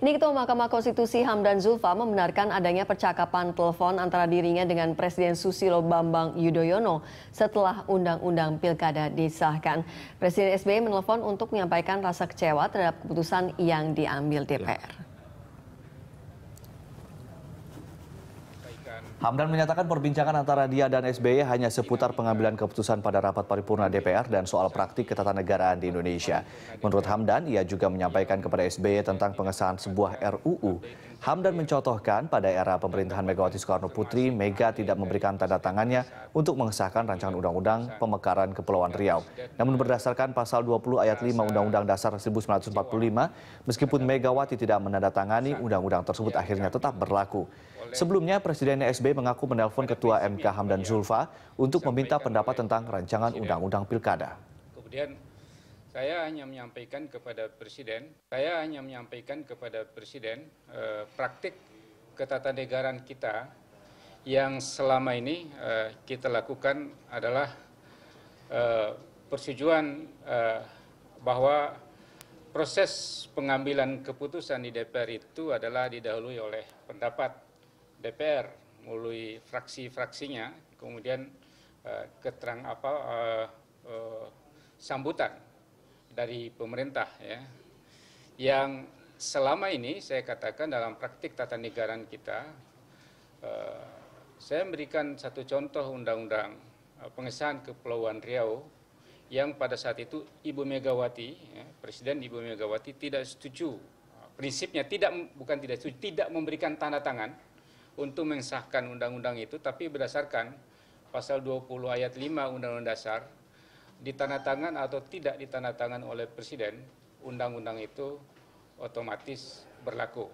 Ini Ketua Mahkamah Konstitusi Hamdan Zulfa membenarkan adanya percakapan telepon antara dirinya dengan Presiden Susilo Bambang Yudhoyono setelah Undang-Undang Pilkada disahkan. Presiden SBY menelpon untuk menyampaikan rasa kecewa terhadap keputusan yang diambil DPR. Ya. Hamdan menyatakan perbincangan antara dia dan SBY hanya seputar pengambilan keputusan pada rapat paripurna DPR dan soal praktik ketatanegaraan di Indonesia. Menurut Hamdan, ia juga menyampaikan kepada SBY tentang pengesahan sebuah RUU. Hamdan mencotohkan pada era pemerintahan Megawati Soekarno Putri, Mega tidak memberikan tanda tangannya untuk mengesahkan rancangan undang-undang pemekaran Kepulauan Riau. Namun berdasarkan pasal 20 ayat 5 Undang-Undang Dasar 1945, meskipun Megawati tidak menandatangani undang-undang tersebut akhirnya tetap berlaku. Sebelumnya, Presiden SB mengaku menelpon Ketua MK Hamdan Zulfa ya. untuk meminta pendapat tentang rancangan Undang-Undang Pilkada. Kemudian saya hanya menyampaikan kepada Presiden, saya hanya menyampaikan kepada Presiden eh, praktik ketatanegaraan kita yang selama ini eh, kita lakukan adalah eh, persetujuan eh, bahwa proses pengambilan keputusan di DPR itu adalah didahului oleh pendapat DPR melalui fraksi-fraksinya kemudian uh, keterang apa uh, uh, sambutan dari pemerintah ya yang selama ini saya katakan dalam praktik tata negara kita uh, saya memberikan satu contoh undang-undang pengesahan Kepulauan Riau yang pada saat itu Ibu Megawati, ya, Presiden Ibu Megawati tidak setuju. Prinsipnya tidak bukan tidak setuju, tidak memberikan tanda tangan untuk mengesahkan undang-undang itu, tapi berdasarkan pasal 20 ayat 5 Undang-Undang Dasar, ditandatangan atau tidak ditandatangan oleh Presiden, undang-undang itu otomatis berlaku.